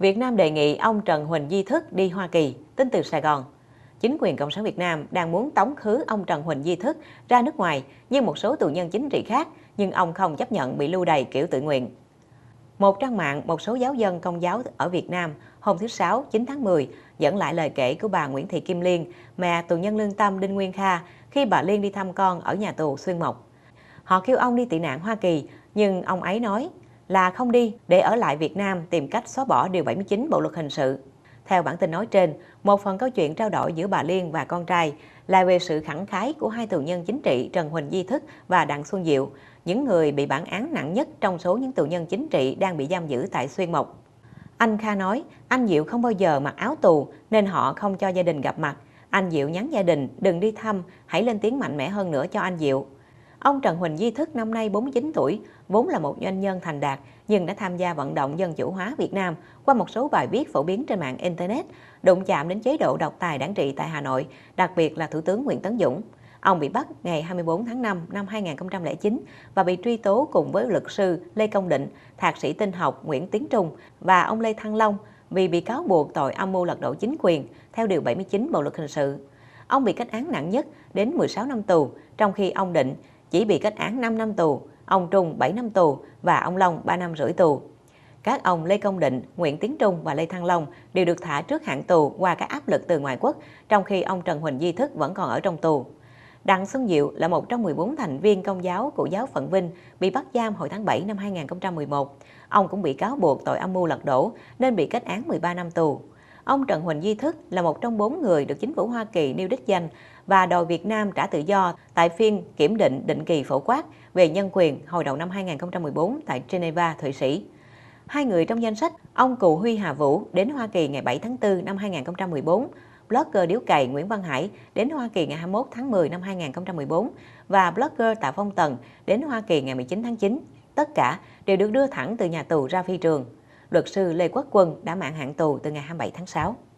Việt Nam đề nghị ông Trần Huỳnh Di Thức đi Hoa Kỳ, tin từ Sài Gòn. Chính quyền Cộng sản Việt Nam đang muốn tống khứ ông Trần Huỳnh Di Thức ra nước ngoài như một số tù nhân chính trị khác, nhưng ông không chấp nhận bị lưu đày kiểu tự nguyện. Một trang mạng, một số giáo dân công giáo ở Việt Nam hôm thứ Sáu 9 tháng 10 dẫn lại lời kể của bà Nguyễn Thị Kim Liên, mẹ tù nhân lương tâm Đinh Nguyên Kha khi bà Liên đi thăm con ở nhà tù Xuyên Mộc. Họ kêu ông đi tị nạn Hoa Kỳ, nhưng ông ấy nói là không đi để ở lại Việt Nam tìm cách xóa bỏ Điều 79 Bộ Luật Hình sự. Theo bản tin nói trên, một phần câu chuyện trao đổi giữa bà Liên và con trai là về sự khẳng khái của hai tù nhân chính trị Trần Huỳnh Di Thức và Đặng Xuân Diệu, những người bị bản án nặng nhất trong số những tù nhân chính trị đang bị giam giữ tại Xuyên Mộc. Anh Kha nói, anh Diệu không bao giờ mặc áo tù nên họ không cho gia đình gặp mặt. Anh Diệu nhắn gia đình đừng đi thăm, hãy lên tiếng mạnh mẽ hơn nữa cho anh Diệu. Ông Trần Huỳnh Di Thức năm nay 49 tuổi, vốn là một doanh nhân thành đạt nhưng đã tham gia vận động dân chủ hóa Việt Nam qua một số bài viết phổ biến trên mạng Internet, đụng chạm đến chế độ độc tài đáng trị tại Hà Nội, đặc biệt là Thủ tướng Nguyễn Tấn Dũng. Ông bị bắt ngày 24 tháng 5 năm 2009 và bị truy tố cùng với luật sư Lê Công Định, thạc sĩ tinh học Nguyễn Tiến Trung và ông Lê Thăng Long vì bị cáo buộc tội âm mưu lật đổ chính quyền theo Điều 79 Bộ Luật Hình sự. Ông bị kết án nặng nhất đến 16 năm tù, trong khi ông Định chỉ bị kết án 5 năm tù, ông Trung 7 năm tù và ông Long 3 năm rưỡi tù. Các ông Lê Công Định, Nguyễn Tiến Trung và Lê Thăng Long đều được thả trước hạn tù qua các áp lực từ ngoại quốc, trong khi ông Trần Huỳnh Di Thức vẫn còn ở trong tù. Đặng Xuân Diệu là một trong 14 thành viên công giáo của giáo phận Vinh bị bắt giam hồi tháng 7 năm 2011. Ông cũng bị cáo buộc tội âm mưu lật đổ nên bị kết án 13 năm tù. Ông Trần Huỳnh Duy Thức là một trong bốn người được chính phủ Hoa Kỳ nêu đích danh và đòi Việt Nam trả tự do tại phiên kiểm định định kỳ phổ quát về nhân quyền hồi đầu năm 2014 tại Geneva, Thụy Sĩ. Hai người trong danh sách, ông Cụ Huy Hà Vũ đến Hoa Kỳ ngày 7 tháng 4 năm 2014, blogger điếu cày Nguyễn Văn Hải đến Hoa Kỳ ngày 21 tháng 10 năm 2014 và blogger Tạ Phong Tần đến Hoa Kỳ ngày 19 tháng 9. Tất cả đều được đưa thẳng từ nhà tù ra phi trường luật sư Lê Quốc Quân đã mãn hạn tù từ ngày 27 tháng 6.